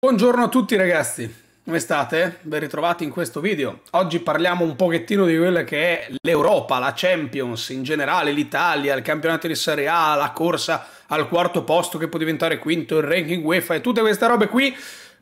Buongiorno a tutti ragazzi, come state? Ben ritrovati in questo video. Oggi parliamo un pochettino di quella che è l'Europa, la Champions in generale, l'Italia, il campionato di Serie A, la corsa al quarto posto che può diventare quinto, il ranking UEFA e tutte queste robe qui,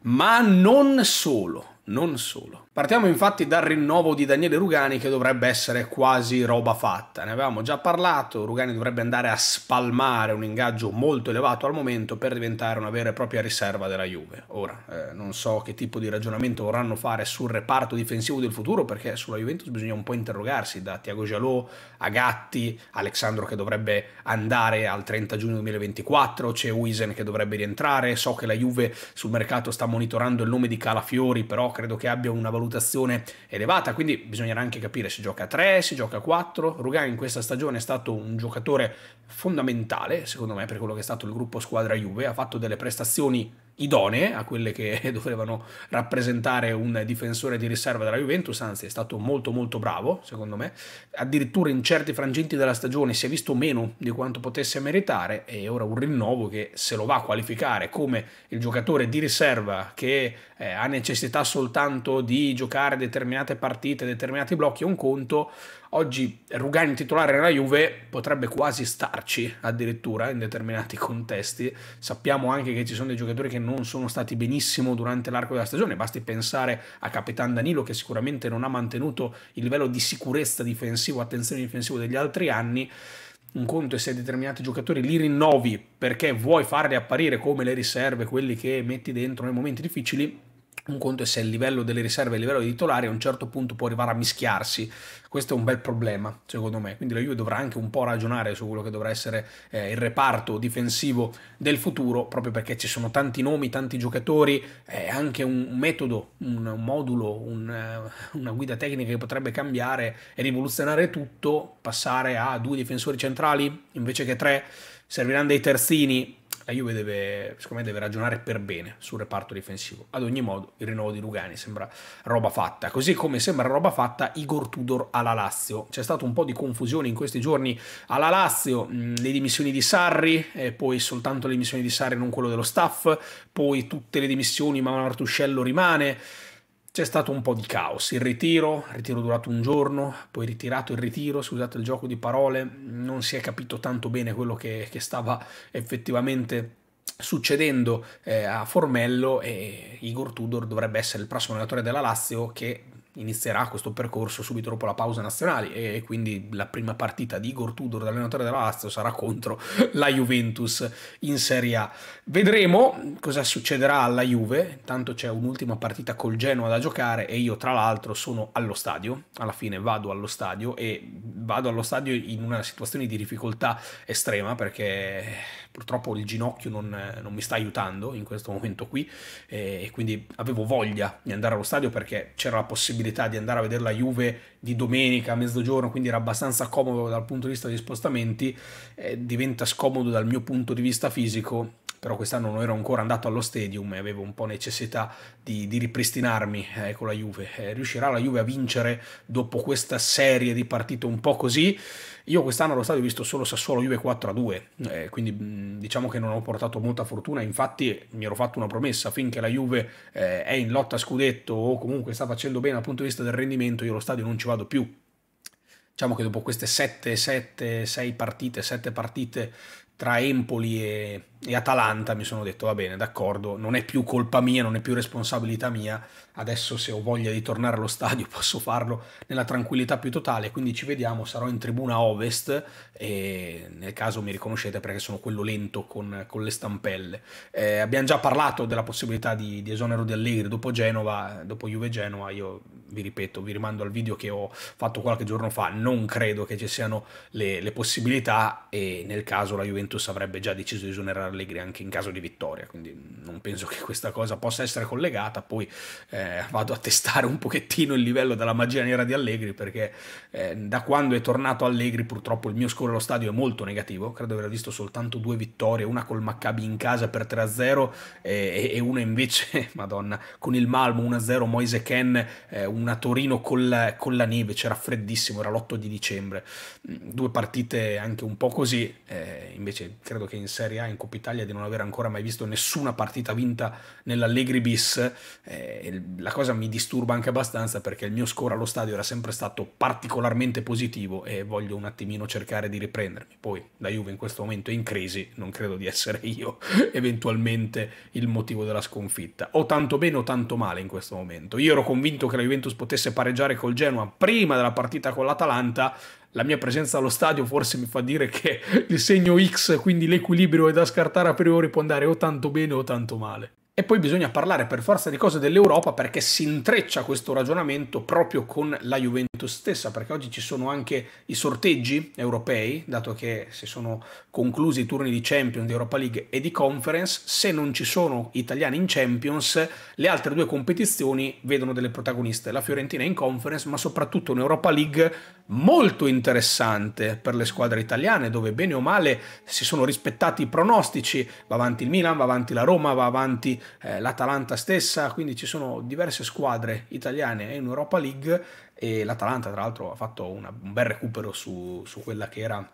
ma non solo, non solo. Partiamo infatti dal rinnovo di Daniele Rugani che dovrebbe essere quasi roba fatta. Ne avevamo già parlato, Rugani dovrebbe andare a spalmare un ingaggio molto elevato al momento per diventare una vera e propria riserva della Juve. Ora, eh, non so che tipo di ragionamento vorranno fare sul reparto difensivo del futuro perché sulla Juventus bisogna un po' interrogarsi da Tiago Gialò a Gatti, Alexandro che dovrebbe andare al 30 giugno 2024, c'è Wisen che dovrebbe rientrare, so che la Juve sul mercato sta monitorando il nome di Calafiori, però credo che abbia una valutazione valutazione elevata, quindi bisognerà anche capire se gioca a 3, se gioca a 4. Rugai in questa stagione è stato un giocatore fondamentale, secondo me, per quello che è stato il gruppo squadra Juve, ha fatto delle prestazioni idonee a quelle che dovevano rappresentare un difensore di riserva della Juventus, anzi è stato molto molto bravo secondo me, addirittura in certi frangenti della stagione si è visto meno di quanto potesse meritare e ora un rinnovo che se lo va a qualificare come il giocatore di riserva che eh, ha necessità soltanto di giocare determinate partite, determinati blocchi è un conto, Oggi Rugani titolare nella Juve potrebbe quasi starci addirittura in determinati contesti. Sappiamo anche che ci sono dei giocatori che non sono stati benissimo durante l'arco della stagione, basti pensare a Capitan Danilo che sicuramente non ha mantenuto il livello di sicurezza difensivo, attenzione difensiva degli altri anni un conto è se determinati giocatori li rinnovi perché vuoi farli apparire come le riserve, quelli che metti dentro nei momenti difficili, un conto è se il livello delle riserve e il livello dei titolari a un certo punto può arrivare a mischiarsi. Questo è un bel problema, secondo me. Quindi la Juve dovrà anche un po' ragionare su quello che dovrà essere eh, il reparto difensivo del futuro, proprio perché ci sono tanti nomi, tanti giocatori, eh, anche un metodo, un, modulo, un, eh, una guida tecnica che potrebbe cambiare e rivoluzionare tutto, passare a due difensori centrali invece che tre, serviranno dei terzini la Juve deve, me, deve, ragionare per bene sul reparto difensivo. Ad ogni modo, il rinnovo di Lugani sembra roba fatta. Così come sembra roba fatta Igor Tudor alla Lazio. C'è stato un po' di confusione in questi giorni alla Lazio, mm, le dimissioni di Sarri, poi soltanto le dimissioni di Sarri, non quello dello staff, poi tutte le dimissioni, ma Martuscello rimane. C'è stato un po' di caos, il ritiro, ritiro durato un giorno, poi ritirato il ritiro, scusate il gioco di parole, non si è capito tanto bene quello che, che stava effettivamente succedendo eh, a Formello e Igor Tudor dovrebbe essere il prossimo allenatore della Lazio che inizierà questo percorso subito dopo la pausa nazionale e quindi la prima partita di Igor Tudor, l'allenatore della Lazio, sarà contro la Juventus in Serie A. Vedremo cosa succederà alla Juve, tanto c'è un'ultima partita col Genoa da giocare e io tra l'altro sono allo stadio, alla fine vado allo stadio e vado allo stadio in una situazione di difficoltà estrema perché purtroppo il ginocchio non, eh, non, mi sta aiutando in questo momento qui eh, e quindi avevo voglia di andare allo stadio perché c'era la possibilità di andare a vedere la Juve di domenica a mezzogiorno, quindi era abbastanza comodo dal punto di vista degli spostamenti, eh, diventa scomodo dal mio punto di vista fisico però quest'anno non ero ancora andato allo stadium e avevo un po' necessità di, di ripristinarmi eh, con la Juve. Eh, riuscirà la Juve a vincere dopo questa serie di partite un po' così? Io quest'anno allo stadio ho visto solo Sassuolo Juve 4 a 2, eh, quindi diciamo che non ho portato molta fortuna, infatti mi ero fatto una promessa, finché la Juve eh, è in lotta a scudetto o comunque sta facendo bene dal punto di vista del rendimento, io allo stadio non ci vado più. Diciamo che dopo queste 7, 7, 6 partite, 7 partite tra Empoli e, e Atalanta mi sono detto va bene, d'accordo, non è più colpa mia, non è più responsabilità mia, adesso se ho voglia di tornare allo stadio posso farlo nella tranquillità più totale, quindi ci vediamo, sarò in tribuna ovest e nel caso mi riconoscete perché sono quello lento con, con le stampelle. Eh, abbiamo già parlato della possibilità di, di esonero di Allegri dopo Genova, dopo Juve Genova, io vi ripeto, vi rimando al video che ho fatto qualche giorno fa, non credo che ci siano le, le possibilità e nel caso la Juventus avrebbe già deciso di esonerare Allegri anche in caso di vittoria, quindi non penso che questa cosa possa essere collegata, poi eh, vado a testare un pochettino il livello della magia nera di Allegri perché eh, da quando è tornato Allegri purtroppo il mio score allo stadio è molto negativo, credo di aver visto soltanto due vittorie, una col Maccabi in casa per 3-0 e, e, una invece, madonna, con il Malmo 1-0 Moise Ken, eh, una Torino col, con la neve, c'era freddissimo, era l'8 di dicembre, mm, due partite anche un po' così, eh, invece credo che in Serie A in Coppa Italia di non aver ancora mai visto nessuna partita vinta nell'Allegri bis, eh, la cosa mi disturba anche abbastanza perché il mio score allo stadio era sempre stato particolarmente positivo e voglio un attimino cercare di riprendermi. Poi la Juve in questo momento è in crisi, non credo di essere io eventualmente il motivo della sconfitta. O tanto bene o tanto male in questo momento. Io ero convinto che la Juventus potesse pareggiare col Genoa prima della partita con l'Atalanta, la mia presenza allo stadio forse mi fa dire che il segno X, quindi l'equilibrio è da scartare a priori, può andare o tanto bene o tanto male. E poi bisogna parlare per forza di cose dell'Europa perché si intreccia questo ragionamento proprio con la Juventus stessa, perché oggi ci sono anche i sorteggi europei, dato che si sono conclusi i turni di Champions, di Europa League e di Conference, se non ci sono italiani in Champions, le altre due competizioni vedono delle protagoniste, la Fiorentina in Conference, ma soprattutto un'Europa League molto interessante per le squadre italiane, dove bene o male si sono rispettati i pronostici, va avanti il Milan, va avanti la Roma, va avanti eh, l'Atalanta stessa, quindi ci sono diverse squadre italiane in Europa League e l'Atalanta tra l'altro ha fatto una, un bel recupero su, su quella che era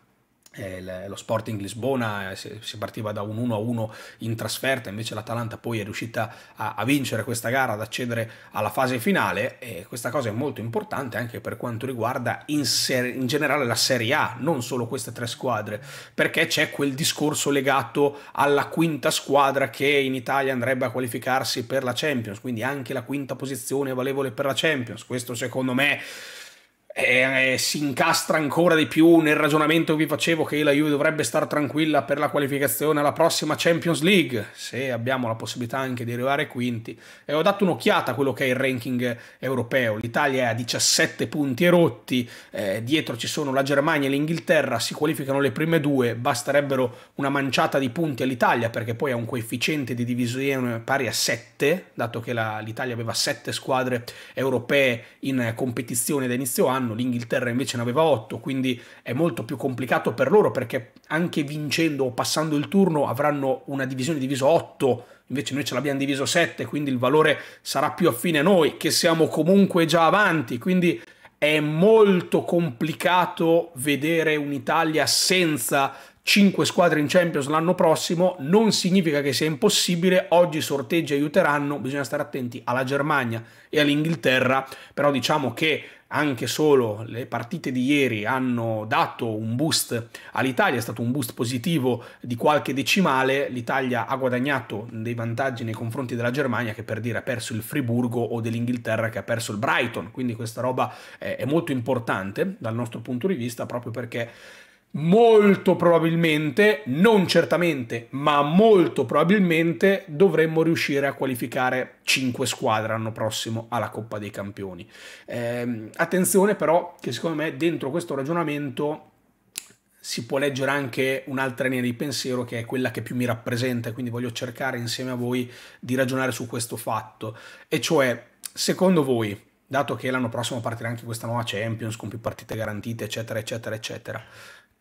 eh, lo Sporting Lisbona eh, si partiva da un 1-1 in trasferta, invece l'Atalanta poi è riuscita a, a, vincere questa gara, ad accedere alla fase finale e questa cosa è molto importante anche per quanto riguarda in, in generale la Serie A, non solo queste tre squadre, perché c'è quel discorso legato alla quinta squadra che in Italia andrebbe a qualificarsi per la Champions, quindi anche la quinta posizione è valevole per la Champions, questo secondo me eh, eh, si incastra ancora di più nel ragionamento che vi facevo che la Juve dovrebbe stare tranquilla per la qualificazione alla prossima Champions League, se abbiamo la possibilità anche di arrivare quinti. E ho dato un'occhiata a quello che è il ranking europeo. L'Italia è a 17 punti erotti, eh, dietro ci sono la Germania e l'Inghilterra, si qualificano le prime due, basterebbero una manciata di punti all'Italia perché poi ha un coefficiente di divisione pari a 7, dato che l'Italia aveva 7 squadre europee in competizione da inizio anno anno, l'Inghilterra invece ne aveva 8, quindi è molto più complicato per loro perché anche vincendo o passando il turno avranno una divisione diviso 8, invece noi ce l'abbiamo diviso 7, quindi il valore sarà più affine a noi, che siamo comunque già avanti, quindi è molto complicato vedere un'Italia senza 5 squadre in Champions l'anno prossimo non significa che sia impossibile, oggi i sorteggi aiuteranno, bisogna stare attenti alla Germania e all'Inghilterra, però diciamo che anche solo le partite di ieri hanno dato un boost all'Italia, è stato un boost positivo di qualche decimale, l'Italia ha guadagnato dei vantaggi nei confronti della Germania che per dire ha perso il Friburgo o dell'Inghilterra che ha perso il Brighton, quindi questa roba è molto importante dal nostro punto di vista proprio perché molto probabilmente, non certamente, ma molto probabilmente dovremmo riuscire a qualificare 5 squadre l'anno prossimo alla Coppa dei Campioni. Eh, attenzione però che secondo me dentro questo ragionamento si può leggere anche un'altra linea di pensiero che è quella che più mi rappresenta, quindi voglio cercare insieme a voi di ragionare su questo fatto, e cioè, secondo voi, dato che l'anno prossimo partirà anche questa nuova Champions con più partite garantite, eccetera, eccetera, eccetera,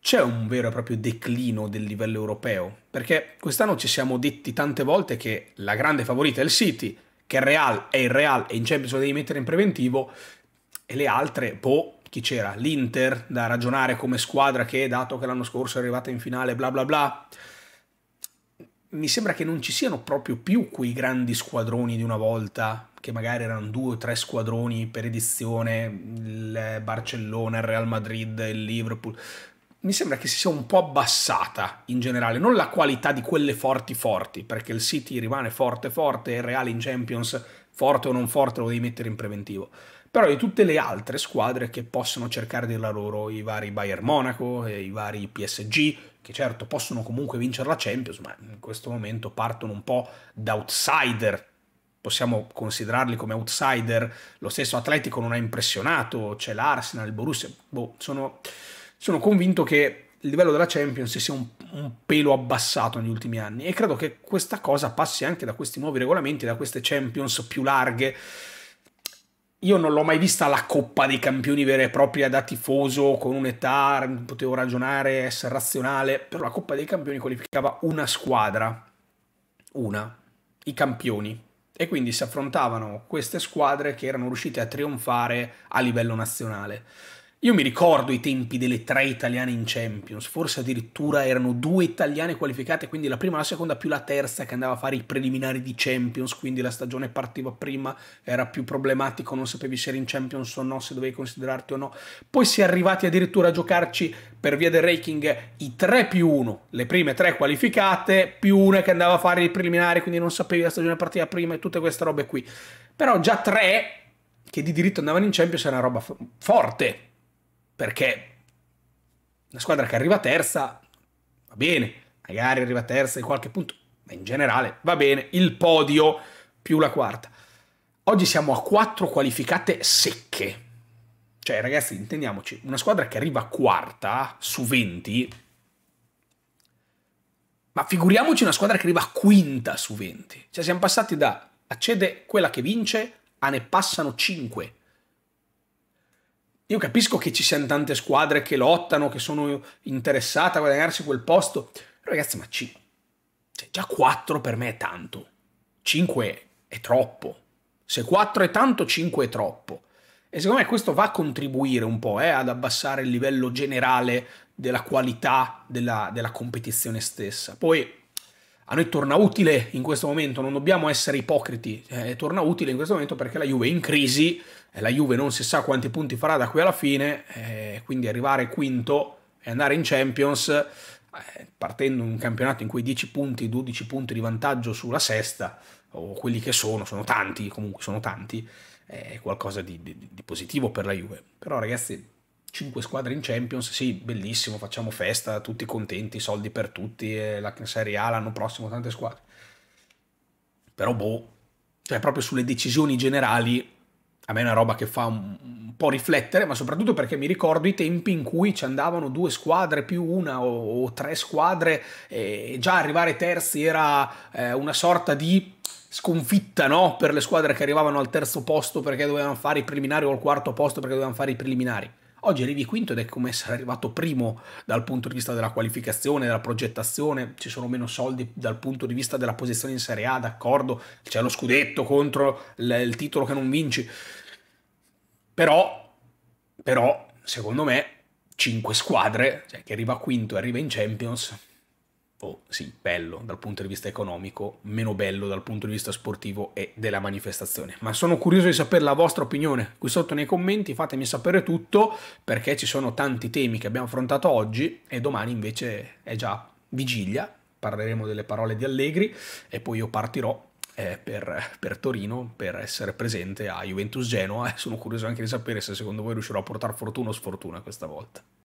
c'è un vero e proprio declino del livello europeo, perché quest'anno ci siamo detti tante volte che la grande favorita è il City, che il Real è il Real e in Champions lo devi mettere in preventivo, e le altre, boh, chi c'era? L'Inter, da ragionare come squadra che, dato che l'anno scorso è arrivata in finale, bla bla bla, mi sembra che non ci siano proprio più quei grandi squadroni di una volta, che magari erano due o tre squadroni per edizione, il Barcellona, il Real Madrid, il Liverpool mi sembra che si sia un po' abbassata in generale, non la qualità di quelle forti forti, perché il City rimane forte forte il Real in Champions forte o non forte lo devi mettere in preventivo, però di tutte le altre squadre che possono cercare della loro, i vari Bayern Monaco, eh, i vari PSG, che certo possono comunque vincere la Champions, ma in questo momento partono un po' da outsider possiamo considerarli come outsider, lo stesso Atletico non ha impressionato, c'è l'Arsenal, il Borussia, boh, sono sono convinto che il livello della Champions sia un, un, pelo abbassato negli ultimi anni e credo che questa cosa passi anche da questi nuovi regolamenti, da queste Champions più larghe. Io non l'ho mai vista la Coppa dei Campioni vera e propria da tifoso, con un'età, potevo ragionare, essere razionale, però la Coppa dei Campioni qualificava una squadra, una, i campioni, e quindi si affrontavano queste squadre che erano riuscite a trionfare a livello nazionale. Io mi ricordo i tempi delle tre italiane in Champions, forse addirittura erano due italiane qualificate, quindi la prima e la seconda più la terza che andava a fare i preliminari di Champions, quindi la stagione partiva prima, era più problematico, non sapevi se eri in Champions o no, se dovevi considerarti o no. Poi si è arrivati addirittura a giocarci per via del ranking i 3 più 1, le prime tre qualificate, più una che andava a fare i preliminari, quindi non sapevi la stagione partiva prima e tutte queste robe qui. Però già tre che di diritto andavano in Champions è una roba forte perché una squadra che arriva terza va bene, magari arriva terza in qualche punto, ma in generale va bene, il podio più la quarta. Oggi siamo a quattro qualificate secche. Cioè, ragazzi, intendiamoci, una squadra che arriva quarta su 20, ma figuriamoci una squadra che arriva quinta su 20. Cioè, siamo passati da accede quella che vince a ne passano 5 io capisco che ci siano tante squadre che lottano, che sono interessate a guadagnarsi quel posto. Ragazzi, ma 5. Cioè, già 4 per me è tanto. 5 è troppo. Se 4 è tanto, 5 è troppo. E secondo me questo va a contribuire un po' eh, ad abbassare il livello generale della qualità della, della competizione stessa. Poi a noi torna utile in questo momento, non dobbiamo essere ipocriti, eh, torna utile in questo momento perché la Juve è in crisi, eh, la Juve non si sa quanti punti farà da qui alla fine, eh, quindi arrivare quinto e andare in Champions eh, partendo in un campionato in cui 10 punti, 12 punti di vantaggio sulla sesta, o quelli che sono, sono tanti, comunque sono tanti, è qualcosa di, di, di positivo per la Juve. Però ragazzi, 5 squadre in Champions, sì, bellissimo, facciamo festa, tutti contenti, soldi per tutti, e la Serie A l'anno prossimo tante squadre. Però boh, cioè proprio sulle decisioni generali, a me è una roba che fa un, po' riflettere, ma soprattutto perché mi ricordo i tempi in cui ci andavano due squadre più una o, o tre squadre e già arrivare terzi era eh, una sorta di sconfitta no? per le squadre che arrivavano al terzo posto perché dovevano fare i preliminari o al quarto posto perché dovevano fare i preliminari. Oggi arrivi quinto ed è come essere arrivato primo dal punto di vista della qualificazione, della progettazione, ci sono meno soldi dal punto di vista della posizione in Serie A, d'accordo, c'è lo scudetto contro il titolo che non vinci. Però, però, secondo me, cinque squadre, cioè che arriva quinto e arriva in Champions, oh, sì, bello dal punto di vista economico, meno bello dal punto di vista sportivo e della manifestazione. Ma sono curioso di sapere la vostra opinione qui sotto nei commenti, fatemi sapere tutto perché ci sono tanti temi che abbiamo affrontato oggi e domani invece è già vigilia, parleremo delle parole di Allegri e poi io partirò eh, per, per, Torino per essere presente a Juventus Genoa sono curioso anche di sapere se secondo voi riuscirò a portare fortuna o sfortuna questa volta.